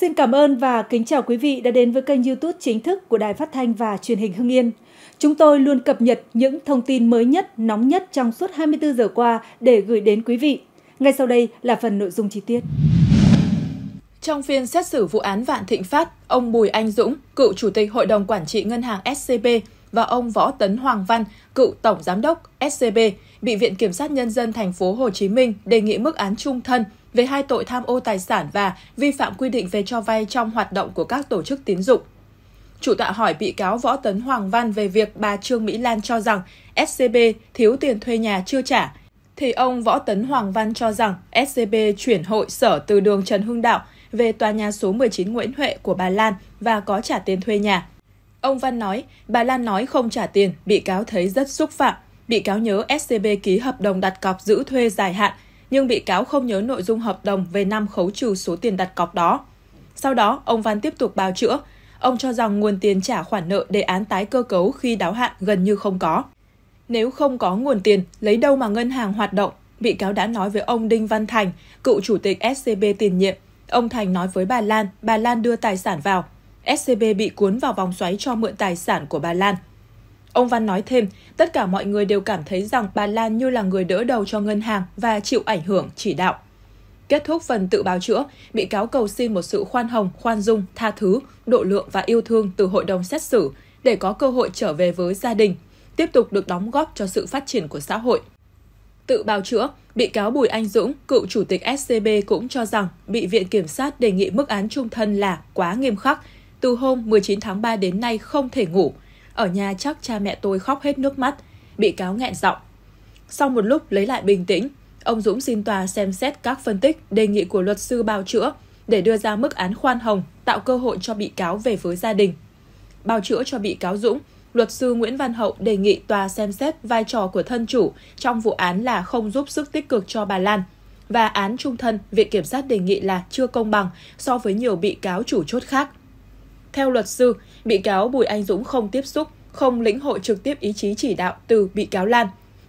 Xin cảm ơn và kính chào quý vị đã đến với kênh YouTube chính thức của Đài Phát thanh và Truyền hình Hưng Yên. Chúng tôi luôn cập nhật những thông tin mới nhất, nóng nhất trong suốt 24 giờ qua để gửi đến quý vị. Ngay sau đây là phần nội dung chi tiết. Trong phiên xét xử vụ án Vạn Thịnh Phát, ông Bùi Anh Dũng, cựu chủ tịch Hội đồng quản trị ngân hàng SCB và ông Võ Tấn Hoàng Văn, cựu tổng giám đốc SCB, bị Viện kiểm sát nhân dân thành phố Hồ Chí Minh đề nghị mức án trung thân về hai tội tham ô tài sản và vi phạm quy định về cho vay trong hoạt động của các tổ chức tín dụng. Chủ tọa hỏi bị cáo Võ Tấn Hoàng Văn về việc bà Trương Mỹ Lan cho rằng SCB thiếu tiền thuê nhà chưa trả, thì ông Võ Tấn Hoàng Văn cho rằng SCB chuyển hội sở từ đường Trần Hưng Đạo về tòa nhà số 19 Nguyễn Huệ của bà Lan và có trả tiền thuê nhà. Ông Văn nói, bà Lan nói không trả tiền, bị cáo thấy rất xúc phạm. Bị cáo nhớ SCB ký hợp đồng đặt cọc giữ thuê dài hạn nhưng bị cáo không nhớ nội dung hợp đồng về năm khấu trừ số tiền đặt cọc đó. Sau đó, ông Văn tiếp tục bào chữa. Ông cho rằng nguồn tiền trả khoản nợ đề án tái cơ cấu khi đáo hạn gần như không có. Nếu không có nguồn tiền, lấy đâu mà ngân hàng hoạt động? Bị cáo đã nói với ông Đinh Văn Thành, cựu chủ tịch SCB tiền nhiệm. Ông Thành nói với bà Lan, bà Lan đưa tài sản vào. SCB bị cuốn vào vòng xoáy cho mượn tài sản của bà Lan – Ông Văn nói thêm, tất cả mọi người đều cảm thấy rằng bà Lan như là người đỡ đầu cho ngân hàng và chịu ảnh hưởng, chỉ đạo. Kết thúc phần tự bào chữa, bị cáo cầu xin một sự khoan hồng, khoan dung, tha thứ, độ lượng và yêu thương từ hội đồng xét xử để có cơ hội trở về với gia đình, tiếp tục được đóng góp cho sự phát triển của xã hội. Tự bào chữa, bị cáo Bùi Anh Dũng, cựu chủ tịch SCB cũng cho rằng bị Viện Kiểm sát đề nghị mức án trung thân là quá nghiêm khắc, từ hôm 19 tháng 3 đến nay không thể ngủ – ở nhà chắc cha mẹ tôi khóc hết nước mắt, bị cáo nghẹn giọng. Sau một lúc lấy lại bình tĩnh, ông Dũng xin tòa xem xét các phân tích, đề nghị của luật sư bào chữa để đưa ra mức án khoan hồng, tạo cơ hội cho bị cáo về với gia đình. Bào chữa cho bị cáo Dũng, luật sư Nguyễn Văn Hậu đề nghị tòa xem xét vai trò của thân chủ trong vụ án là không giúp sức tích cực cho bà Lan. Và án trung thân, Viện Kiểm sát đề nghị là chưa công bằng so với nhiều bị cáo chủ chốt khác. Theo luật sư, bị cáo Bùi Anh Dũng không tiếp xúc, không lĩnh hội trực tiếp ý chí chỉ đạo từ bị cáo Lan.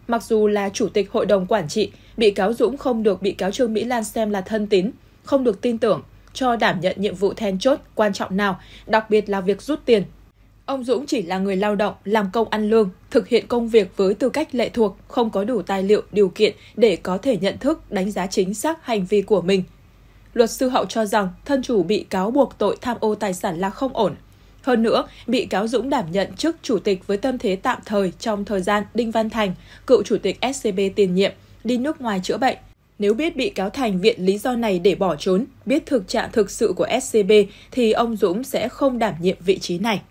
Mặc dù là chủ tịch hội đồng quản trị, bị cáo Dũng không được bị cáo Trương Mỹ Lan xem là thân tín, không được tin tưởng cho đảm nhận nhiệm vụ then chốt quan trọng nào, đặc biệt là việc rút tiền. Ông Dũng chỉ là người lao động, làm công ăn lương, thực hiện công việc với tư cách lệ thuộc, không có đủ tài liệu, điều kiện để có thể nhận thức, đánh giá chính xác hành vi của mình, Luật sư Hậu cho rằng thân chủ bị cáo buộc tội tham ô tài sản là không ổn. Hơn nữa, bị cáo Dũng đảm nhận chức chủ tịch với tâm thế tạm thời trong thời gian Đinh Văn Thành, cựu chủ tịch SCB tiền nhiệm, đi nước ngoài chữa bệnh. Nếu biết bị cáo Thành viện lý do này để bỏ trốn, biết thực trạng thực sự của SCB thì ông Dũng sẽ không đảm nhiệm vị trí này.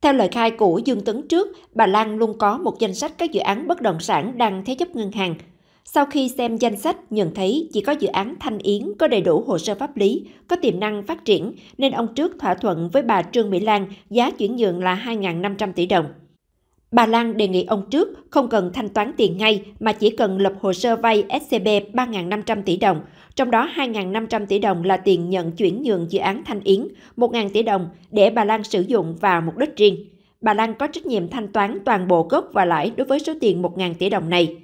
Theo lời khai của Dương Tấn trước, bà Lan luôn có một danh sách các dự án bất động sản đang thế chấp ngân hàng. Sau khi xem danh sách, nhận thấy chỉ có dự án Thanh Yến có đầy đủ hồ sơ pháp lý, có tiềm năng phát triển, nên ông trước thỏa thuận với bà Trương Mỹ Lan giá chuyển nhượng là 2.500 tỷ đồng. Bà Lan đề nghị ông trước không cần thanh toán tiền ngay mà chỉ cần lập hồ sơ vay SCB 3.500 tỷ đồng, trong đó 2.500 tỷ đồng là tiền nhận chuyển nhượng dự án Thanh Yến, 1.000 tỷ đồng để bà Lan sử dụng vào mục đích riêng. Bà Lan có trách nhiệm thanh toán toàn bộ gốc và lãi đối với số tiền 1.000 tỷ đồng này.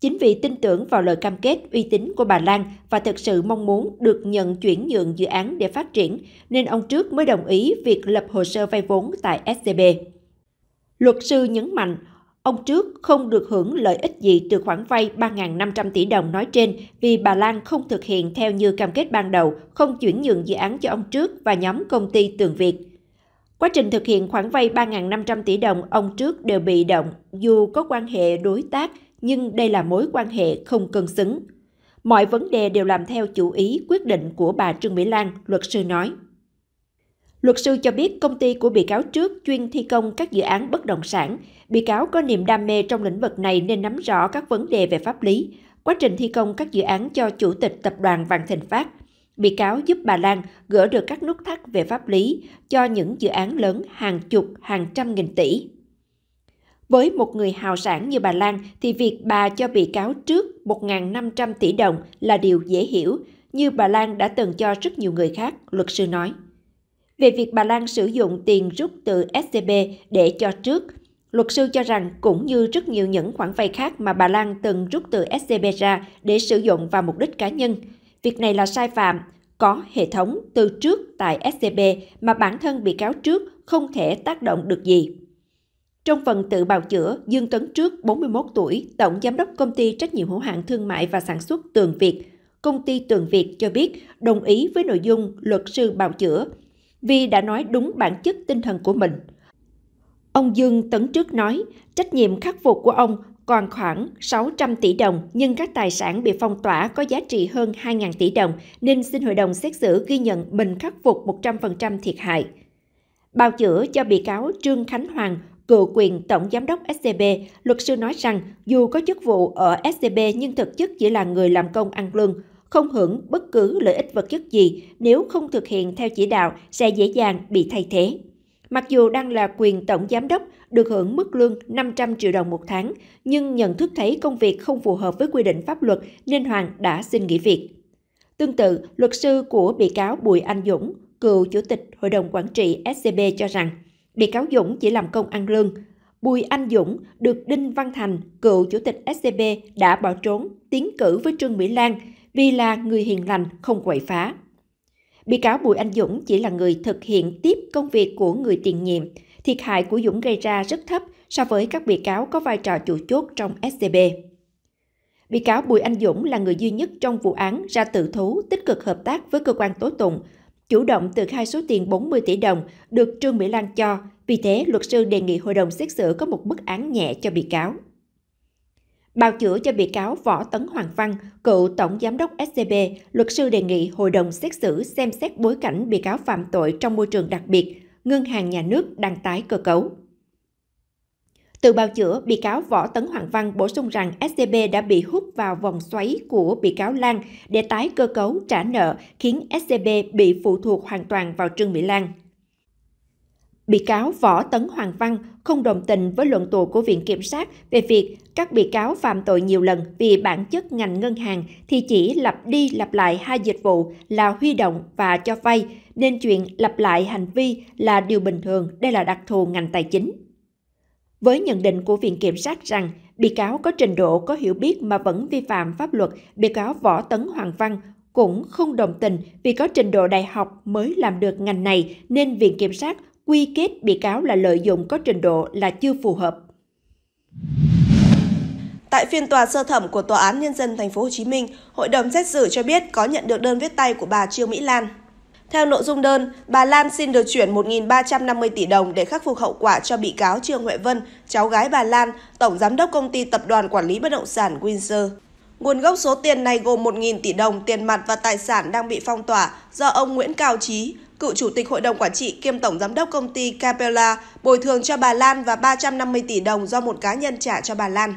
Chính vì tin tưởng vào lời cam kết uy tín của bà Lan và thực sự mong muốn được nhận chuyển nhượng dự án để phát triển, nên ông Trước mới đồng ý việc lập hồ sơ vay vốn tại SCB. Luật sư nhấn mạnh, ông Trước không được hưởng lợi ích gì từ khoản vay 3.500 tỷ đồng nói trên vì bà Lan không thực hiện theo như cam kết ban đầu, không chuyển nhượng dự án cho ông Trước và nhóm công ty Tường Việt. Quá trình thực hiện khoản vay 3.500 tỷ đồng, ông Trước đều bị động, dù có quan hệ đối tác – nhưng đây là mối quan hệ không cân xứng. Mọi vấn đề đều làm theo chủ ý quyết định của bà Trương Mỹ Lan, luật sư nói. Luật sư cho biết công ty của bị cáo trước chuyên thi công các dự án bất động sản. Bị cáo có niềm đam mê trong lĩnh vực này nên nắm rõ các vấn đề về pháp lý. Quá trình thi công các dự án cho Chủ tịch Tập đoàn Vạn Thịnh Phát, bị cáo giúp bà Lan gỡ được các nút thắt về pháp lý cho những dự án lớn hàng chục, hàng trăm nghìn tỷ. Với một người hào sản như bà Lan thì việc bà cho bị cáo trước 1.500 tỷ đồng là điều dễ hiểu, như bà Lan đã từng cho rất nhiều người khác, luật sư nói. Về việc bà Lan sử dụng tiền rút từ SCB để cho trước, luật sư cho rằng cũng như rất nhiều những khoản vay khác mà bà Lan từng rút từ SCB ra để sử dụng vào mục đích cá nhân, việc này là sai phạm, có hệ thống từ trước tại SCB mà bản thân bị cáo trước không thể tác động được gì. Trong phần tự bào chữa, Dương Tấn Trước, 41 tuổi, tổng giám đốc công ty trách nhiệm hữu hạn thương mại và sản xuất Tường Việt, công ty Tường Việt cho biết đồng ý với nội dung luật sư bào chữa vì đã nói đúng bản chất tinh thần của mình. Ông Dương Tấn Trước nói, trách nhiệm khắc phục của ông còn khoảng 600 tỷ đồng nhưng các tài sản bị phong tỏa có giá trị hơn 2.000 tỷ đồng nên xin hội đồng xét xử ghi nhận mình khắc phục 100% thiệt hại. Bào chữa cho bị cáo Trương Khánh Hoàng, Cựu quyền Tổng Giám đốc SCB, luật sư nói rằng dù có chức vụ ở SCB nhưng thực chất chỉ là người làm công ăn lương, không hưởng bất cứ lợi ích vật chất gì nếu không thực hiện theo chỉ đạo sẽ dễ dàng bị thay thế. Mặc dù đang là quyền tổng giám đốc, được hưởng mức lương 500 triệu đồng một tháng, nhưng nhận thức thấy công việc không phù hợp với quy định pháp luật nên Hoàng đã xin nghỉ việc. Tương tự, luật sư của bị cáo Bùi Anh Dũng, cựu chủ tịch Hội đồng Quản trị SCB cho rằng, Bị cáo Dũng chỉ làm công ăn lương. Bùi Anh Dũng được Đinh Văn Thành, cựu chủ tịch SCB đã bỏ trốn, tiến cử với Trương Mỹ Lan vì là người hiền lành, không quậy phá. Bị cáo Bùi Anh Dũng chỉ là người thực hiện tiếp công việc của người tiền nhiệm. Thiệt hại của Dũng gây ra rất thấp so với các bị cáo có vai trò chủ chốt trong SCB. Bị cáo Bùi Anh Dũng là người duy nhất trong vụ án ra tự thú tích cực hợp tác với cơ quan tố tụng, chủ động từ khai số tiền 40 tỷ đồng được Trương Mỹ Lan cho, vì thế luật sư đề nghị hội đồng xét xử có một mức án nhẹ cho bị cáo. Bào chữa cho bị cáo Võ Tấn Hoàng Văn, cựu Tổng Giám đốc SCB, luật sư đề nghị hội đồng xét xử xem xét bối cảnh bị cáo phạm tội trong môi trường đặc biệt, ngân hàng nhà nước đang tái cơ cấu. Từ bào chữa, bị cáo Võ Tấn Hoàng Văn bổ sung rằng SCB đã bị hút vào vòng xoáy của bị cáo Lan để tái cơ cấu trả nợ, khiến SCB bị phụ thuộc hoàn toàn vào Trương Mỹ Lan. Bị cáo Võ Tấn Hoàng Văn không đồng tình với luận tù của Viện Kiểm sát về việc các bị cáo phạm tội nhiều lần vì bản chất ngành ngân hàng thì chỉ lặp đi lặp lại hai dịch vụ là huy động và cho vay, nên chuyện lặp lại hành vi là điều bình thường, đây là đặc thù ngành tài chính. Với nhận định của Viện Kiểm sát rằng bị cáo có trình độ có hiểu biết mà vẫn vi phạm pháp luật, bị cáo Võ Tấn Hoàng Văn cũng không đồng tình vì có trình độ đại học mới làm được ngành này nên Viện Kiểm sát quy kết bị cáo là lợi dụng có trình độ là chưa phù hợp. Tại phiên tòa sơ thẩm của Tòa án Nhân dân Thành phố Hồ Chí Minh, Hội đồng xét xử cho biết có nhận được đơn viết tay của bà Trương Mỹ Lan. Theo nội dung đơn, bà Lan xin được chuyển 1.350 tỷ đồng để khắc phục hậu quả cho bị cáo Trương Huệ Vân, cháu gái bà Lan, tổng giám đốc công ty tập đoàn quản lý bất động sản Windsor. Nguồn gốc số tiền này gồm 1.000 tỷ đồng tiền mặt và tài sản đang bị phong tỏa do ông Nguyễn Cao Trí, cựu chủ tịch hội đồng quản trị kiêm tổng giám đốc công ty Capella bồi thường cho bà Lan và 350 tỷ đồng do một cá nhân trả cho bà Lan.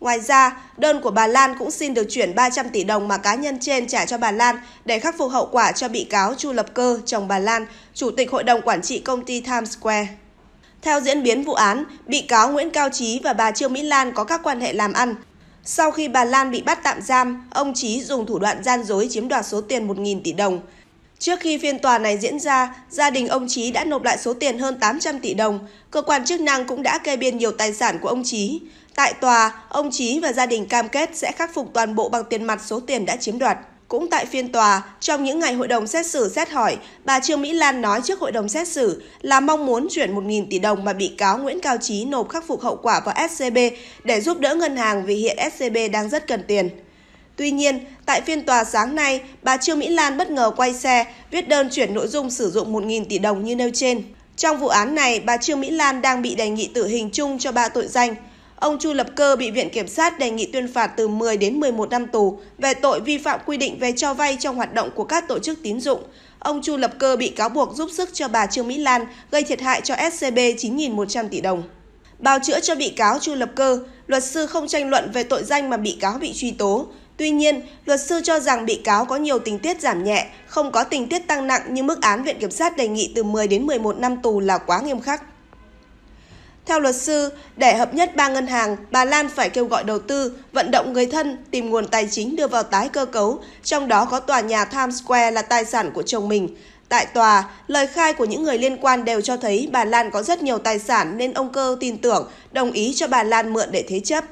Ngoài ra, đơn của bà Lan cũng xin được chuyển 300 tỷ đồng mà cá nhân trên trả cho bà Lan để khắc phục hậu quả cho bị cáo Chu Lập Cơ, chồng bà Lan, chủ tịch hội đồng quản trị công ty Times Square. Theo diễn biến vụ án, bị cáo Nguyễn Cao Trí và bà Trương Mỹ Lan có các quan hệ làm ăn. Sau khi bà Lan bị bắt tạm giam, ông Trí dùng thủ đoạn gian dối chiếm đoạt số tiền 1.000 tỷ đồng. Trước khi phiên tòa này diễn ra, gia đình ông Chí đã nộp lại số tiền hơn 800 tỷ đồng. Cơ quan chức năng cũng đã kê biên nhiều tài sản của ông Chí Tại tòa, ông Chí và gia đình cam kết sẽ khắc phục toàn bộ bằng tiền mặt số tiền đã chiếm đoạt. Cũng tại phiên tòa, trong những ngày hội đồng xét xử xét hỏi, bà Trương Mỹ Lan nói trước hội đồng xét xử là mong muốn chuyển 1.000 tỷ đồng mà bị cáo Nguyễn Cao Chí nộp khắc phục hậu quả vào SCB để giúp đỡ ngân hàng vì hiện SCB đang rất cần tiền. Tuy nhiên, tại phiên tòa sáng nay, bà Trương Mỹ Lan bất ngờ quay xe, viết đơn chuyển nội dung sử dụng 1.000 tỷ đồng như nêu trên. Trong vụ án này, bà Trương Mỹ Lan đang bị đề nghị tử hình chung cho ba tội danh – Ông Chu Lập Cơ bị Viện Kiểm sát đề nghị tuyên phạt từ 10 đến 11 năm tù về tội vi phạm quy định về cho vay trong hoạt động của các tổ chức tín dụng. Ông Chu Lập Cơ bị cáo buộc giúp sức cho bà Trương Mỹ Lan gây thiệt hại cho SCB 9.100 tỷ đồng. Bào chữa cho bị cáo Chu Lập Cơ, luật sư không tranh luận về tội danh mà bị cáo bị truy tố. Tuy nhiên, luật sư cho rằng bị cáo có nhiều tình tiết giảm nhẹ, không có tình tiết tăng nặng như mức án Viện Kiểm sát đề nghị từ 10 đến 11 năm tù là quá nghiêm khắc. Theo luật sư, để hợp nhất ba ngân hàng, bà Lan phải kêu gọi đầu tư, vận động người thân, tìm nguồn tài chính đưa vào tái cơ cấu, trong đó có tòa nhà Times Square là tài sản của chồng mình. Tại tòa, lời khai của những người liên quan đều cho thấy bà Lan có rất nhiều tài sản nên ông Cơ tin tưởng, đồng ý cho bà Lan mượn để thế chấp.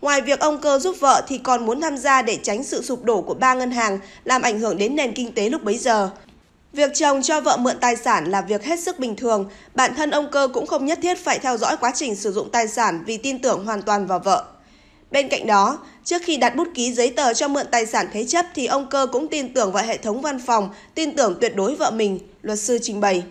Ngoài việc ông Cơ giúp vợ thì còn muốn tham gia để tránh sự sụp đổ của ba ngân hàng làm ảnh hưởng đến nền kinh tế lúc bấy giờ. Việc chồng cho vợ mượn tài sản là việc hết sức bình thường, bản thân ông Cơ cũng không nhất thiết phải theo dõi quá trình sử dụng tài sản vì tin tưởng hoàn toàn vào vợ. Bên cạnh đó, trước khi đặt bút ký giấy tờ cho mượn tài sản thế chấp thì ông Cơ cũng tin tưởng vào hệ thống văn phòng, tin tưởng tuyệt đối vợ mình, luật sư trình bày.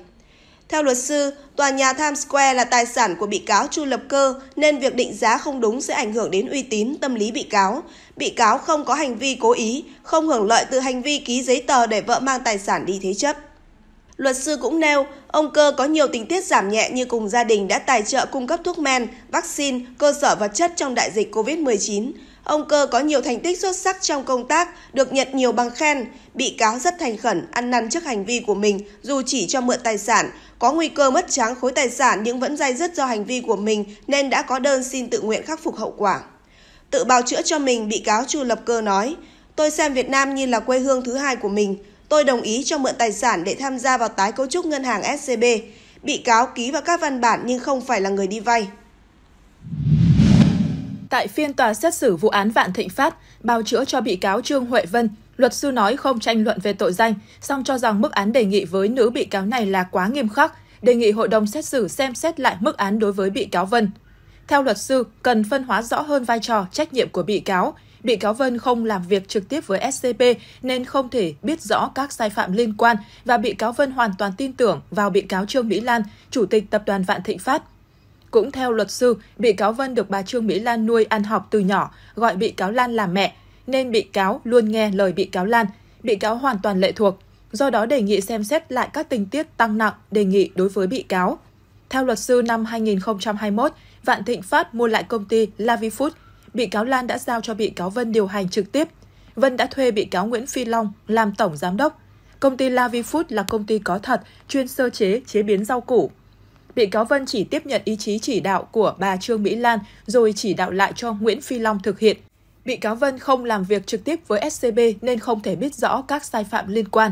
Theo luật sư, tòa nhà Times Square là tài sản của bị cáo Chu Lập Cơ nên việc định giá không đúng sẽ ảnh hưởng đến uy tín tâm lý bị cáo. Bị cáo không có hành vi cố ý, không hưởng lợi từ hành vi ký giấy tờ để vợ mang tài sản đi thế chấp. Luật sư cũng nêu, ông Cơ có nhiều tình tiết giảm nhẹ như cùng gia đình đã tài trợ cung cấp thuốc men, vaccine, cơ sở vật chất trong đại dịch COVID-19. Ông Cơ có nhiều thành tích xuất sắc trong công tác, được nhận nhiều bằng khen. Bị cáo rất thành khẩn, ăn năn trước hành vi của mình dù chỉ cho mượn tài sản. Có nguy cơ mất trắng khối tài sản nhưng vẫn dai dứt do hành vi của mình nên đã có đơn xin tự nguyện khắc phục hậu quả. Tự bào chữa cho mình, bị cáo Chu Lập Cơ nói, tôi xem Việt Nam như là quê hương thứ hai của mình. Tôi đồng ý cho mượn tài sản để tham gia vào tái cấu trúc ngân hàng SCB. Bị cáo ký vào các văn bản nhưng không phải là người đi vay. Tại phiên tòa xét xử vụ án Vạn Thịnh Phát, bào chữa cho bị cáo Trương Huệ Vân, luật sư nói không tranh luận về tội danh, song cho rằng mức án đề nghị với nữ bị cáo này là quá nghiêm khắc, đề nghị hội đồng xét xử xem xét lại mức án đối với bị cáo Vân. Theo luật sư, cần phân hóa rõ hơn vai trò, trách nhiệm của bị cáo. Bị cáo Vân không làm việc trực tiếp với SCP nên không thể biết rõ các sai phạm liên quan và bị cáo Vân hoàn toàn tin tưởng vào bị cáo Trương Mỹ Lan, chủ tịch tập đoàn Vạn Thịnh Phát cũng theo luật sư, bị cáo Vân được bà Trương Mỹ Lan nuôi ăn học từ nhỏ, gọi bị cáo Lan là mẹ, nên bị cáo luôn nghe lời bị cáo Lan. Bị cáo hoàn toàn lệ thuộc, do đó đề nghị xem xét lại các tình tiết tăng nặng đề nghị đối với bị cáo. Theo luật sư năm 2021, Vạn Thịnh Phát mua lại công ty Lavifood, bị cáo Lan đã giao cho bị cáo Vân điều hành trực tiếp. Vân đã thuê bị cáo Nguyễn Phi Long làm tổng giám đốc. Công ty Lavifood là công ty có thật, chuyên sơ chế, chế biến rau củ, bị cáo Vân chỉ tiếp nhận ý chí chỉ đạo của bà Trương Mỹ Lan rồi chỉ đạo lại cho Nguyễn Phi Long thực hiện. Bị cáo Vân không làm việc trực tiếp với SCB nên không thể biết rõ các sai phạm liên quan.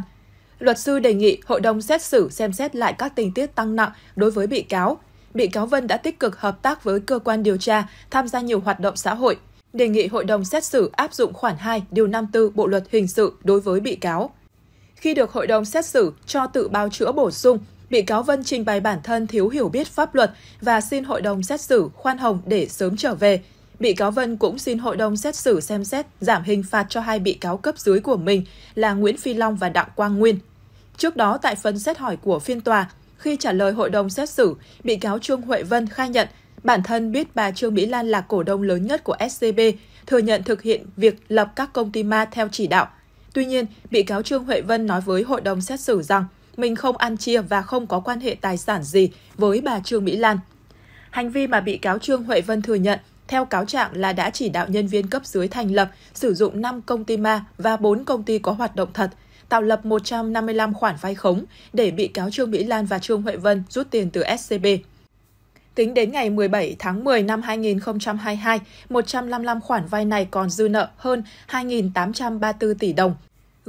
Luật sư đề nghị hội đồng xét xử xem xét lại các tình tiết tăng nặng đối với bị cáo. Bị cáo Vân đã tích cực hợp tác với cơ quan điều tra, tham gia nhiều hoạt động xã hội. Đề nghị hội đồng xét xử áp dụng khoản 2 điều 54 Bộ luật hình sự đối với bị cáo. Khi được hội đồng xét xử cho tự bào chữa bổ sung, bị cáo Vân trình bày bản thân thiếu hiểu biết pháp luật và xin hội đồng xét xử khoan hồng để sớm trở về. Bị cáo Vân cũng xin hội đồng xét xử xem xét giảm hình phạt cho hai bị cáo cấp dưới của mình là Nguyễn Phi Long và Đặng Quang Nguyên. Trước đó, tại phần xét hỏi của phiên tòa, khi trả lời hội đồng xét xử, bị cáo Trương Huệ Vân khai nhận bản thân biết bà Trương Mỹ Lan là cổ đông lớn nhất của SCB, thừa nhận thực hiện việc lập các công ty ma theo chỉ đạo. Tuy nhiên, bị cáo Trương Huệ Vân nói với hội đồng xét xử rằng mình không ăn chia và không có quan hệ tài sản gì với bà Trương Mỹ Lan. Hành vi mà bị cáo Trương Huệ Vân thừa nhận theo cáo trạng là đã chỉ đạo nhân viên cấp dưới thành lập, sử dụng 5 công ty ma và 4 công ty có hoạt động thật, tạo lập 155 khoản vay khống để bị cáo Trương Mỹ Lan và Trương Huệ Vân rút tiền từ SCB. Tính đến ngày 17 tháng 10 năm 2022, 155 khoản vay này còn dư nợ hơn 2.834 tỷ đồng,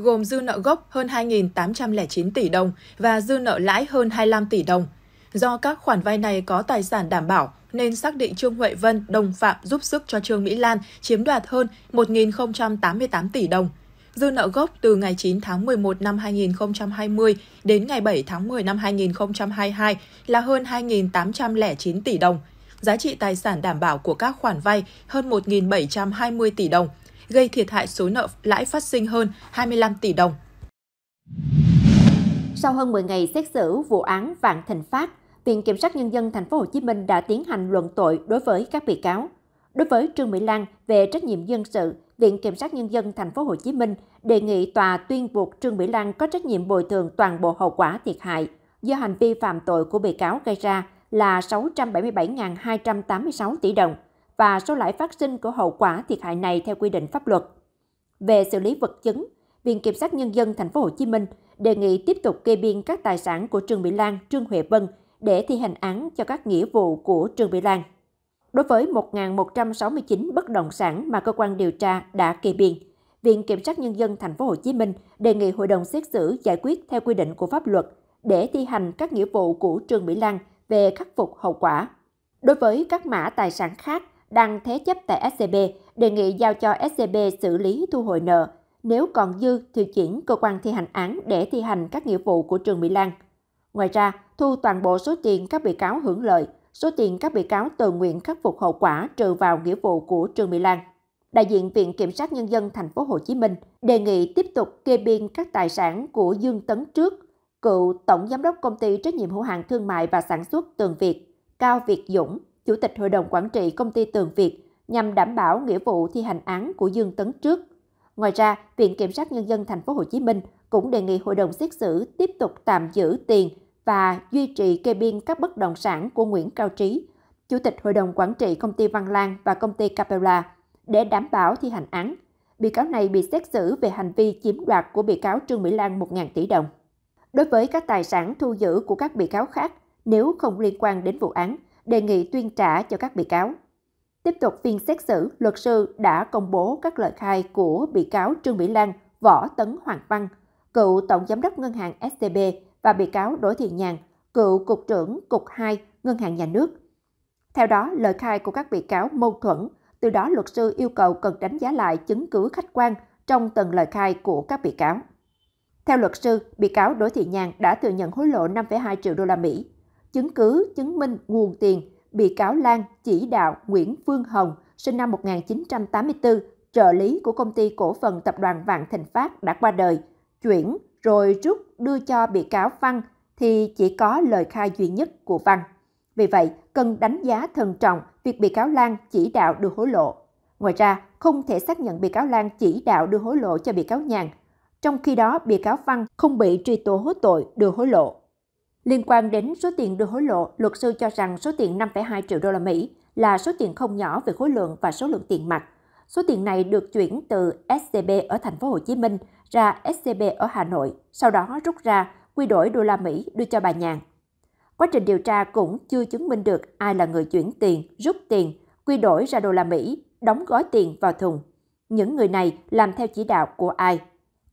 gồm dư nợ gốc hơn 2.809 tỷ đồng và dư nợ lãi hơn 25 tỷ đồng. Do các khoản vay này có tài sản đảm bảo, nên xác định Trương Huệ Vân đồng phạm giúp sức cho Trương Mỹ Lan chiếm đoạt hơn 1.088 tỷ đồng. Dư nợ gốc từ ngày 9 tháng 11 năm 2020 đến ngày 7 tháng 10 năm 2022 là hơn 2.809 tỷ đồng. Giá trị tài sản đảm bảo của các khoản vay hơn 1.720 tỷ đồng, gây thiệt hại số nợ lãi phát sinh hơn 25 tỷ đồng. Sau hơn 10 ngày xét xử vụ án Vạn Thịnh Phát, Viện Kiểm sát Nhân dân Thành phố Hồ Chí Minh đã tiến hành luận tội đối với các bị cáo. Đối với Trương Mỹ Lan về trách nhiệm dân sự, Viện Kiểm sát Nhân dân Thành phố Hồ Chí Minh đề nghị tòa tuyên buộc Trương Mỹ Lan có trách nhiệm bồi thường toàn bộ hậu quả thiệt hại do hành vi phạm tội của bị cáo gây ra là 677.286 tỷ đồng – và số lãi phát sinh của hậu quả thiệt hại này theo quy định pháp luật. Về xử lý vật chứng, Viện Kiểm sát Nhân dân Thành phố Hồ Chí Minh đề nghị tiếp tục kê biên các tài sản của Trương Mỹ Lan, Trương Huệ Vân để thi hành án cho các nghĩa vụ của Trương Mỹ Lan. Đối với 1.169 bất động sản mà cơ quan điều tra đã kê biên, Viện Kiểm sát Nhân dân Thành phố Hồ Chí Minh đề nghị hội đồng xét xử giải quyết theo quy định của pháp luật để thi hành các nghĩa vụ của Trương Mỹ Lan về khắc phục hậu quả. Đối với các mã tài sản khác đang thế chấp tại SCB, đề nghị giao cho SCB xử lý thu hồi nợ. Nếu còn dư thì chuyển cơ quan thi hành án để thi hành các nghĩa vụ của trường Mỹ Lan. Ngoài ra, thu toàn bộ số tiền các bị cáo hưởng lợi, số tiền các bị cáo tự nguyện khắc phục hậu quả trừ vào nghĩa vụ của trường Mỹ Lan. Đại diện Viện Kiểm sát Nhân dân Thành phố Hồ Chí Minh đề nghị tiếp tục kê biên các tài sản của Dương Tấn Trước, cựu Tổng Giám đốc Công ty Trách nhiệm hữu hạn Thương mại và Sản xuất Tường Việt, Cao Việt Dũng, Chủ tịch Hội đồng Quản trị Công ty Tường Việt nhằm đảm bảo nghĩa vụ thi hành án của Dương Tấn trước. Ngoài ra, Viện Kiểm sát Nhân dân Thành phố Hồ Chí Minh cũng đề nghị hội đồng xét xử tiếp tục tạm giữ tiền và duy trì kê biên các bất động sản của Nguyễn Cao Trí, Chủ tịch Hội đồng Quản trị Công ty Văn Lang và Công ty Capella để đảm bảo thi hành án. Bị cáo này bị xét xử về hành vi chiếm đoạt của bị cáo Trương Mỹ Lan 1.000 tỷ đồng. Đối với các tài sản thu giữ của các bị cáo khác, nếu không liên quan đến vụ án, đề nghị tuyên trả cho các bị cáo. Tiếp tục phiên xét xử, luật sư đã công bố các lời khai của bị cáo Trương Mỹ Lan, Võ Tấn Hoàng Văn, cựu Tổng Giám đốc Ngân hàng SCB và bị cáo Đỗ Thị Nhàn, cựu Cục trưởng Cục 2 Ngân hàng Nhà nước. Theo đó, lời khai của các bị cáo mâu thuẫn, từ đó luật sư yêu cầu cần đánh giá lại chứng cứ khách quan trong từng lời khai của các bị cáo. Theo luật sư, bị cáo Đỗ Thị Nhàn đã thừa nhận hối lộ 5,2 triệu đô la Mỹ chứng cứ chứng minh nguồn tiền bị cáo Lan chỉ đạo Nguyễn Phương Hồng, sinh năm 1984, trợ lý của công ty cổ phần tập đoàn Vạn Thịnh Phát đã qua đời, chuyển rồi rút đưa cho bị cáo Văn thì chỉ có lời khai duy nhất của Văn. Vì vậy, cần đánh giá thận trọng việc bị cáo Lan chỉ đạo đưa hối lộ. Ngoài ra, không thể xác nhận bị cáo Lan chỉ đạo đưa hối lộ cho bị cáo Nhàn. Trong khi đó, bị cáo Văn không bị truy tố tội đưa hối lộ. Liên quan đến số tiền đưa hối lộ, luật sư cho rằng số tiền 5,2 triệu đô la Mỹ là số tiền không nhỏ về khối lượng và số lượng tiền mặt. Số tiền này được chuyển từ SCB ở thành phố Hồ Chí Minh ra SCB ở Hà Nội, sau đó rút ra quy đổi đô la Mỹ đưa cho bà Nhàn. Quá trình điều tra cũng chưa chứng minh được ai là người chuyển tiền, rút tiền, quy đổi ra đô la Mỹ, đóng gói tiền vào thùng. Những người này làm theo chỉ đạo của ai?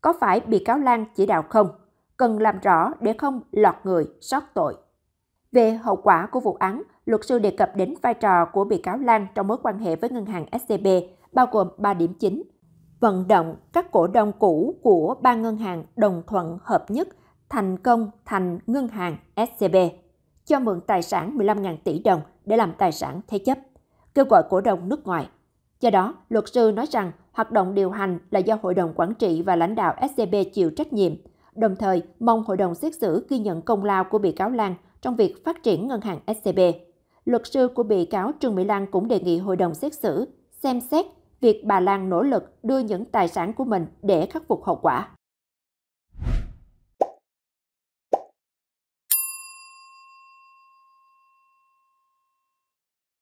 Có phải bị cáo Lan chỉ đạo không? cần làm rõ để không lọt người sót tội. Về hậu quả của vụ án, luật sư đề cập đến vai trò của bị cáo Lan trong mối quan hệ với ngân hàng SCB, bao gồm 3 điểm chính. Vận động các cổ đông cũ của ba ngân hàng đồng thuận hợp nhất thành công thành ngân hàng SCB, cho mượn tài sản 15.000 tỷ đồng để làm tài sản thế chấp, kêu gọi cổ đông nước ngoài. Do đó, luật sư nói rằng hoạt động điều hành là do hội đồng quản trị và lãnh đạo SCB chịu trách nhiệm – đồng thời mong hội đồng xét xử ghi nhận công lao của bị cáo Lan trong việc phát triển ngân hàng SCB. Luật sư của bị cáo Trương Mỹ Lan cũng đề nghị hội đồng xét xử xem xét việc bà Lan nỗ lực đưa những tài sản của mình để khắc phục hậu quả.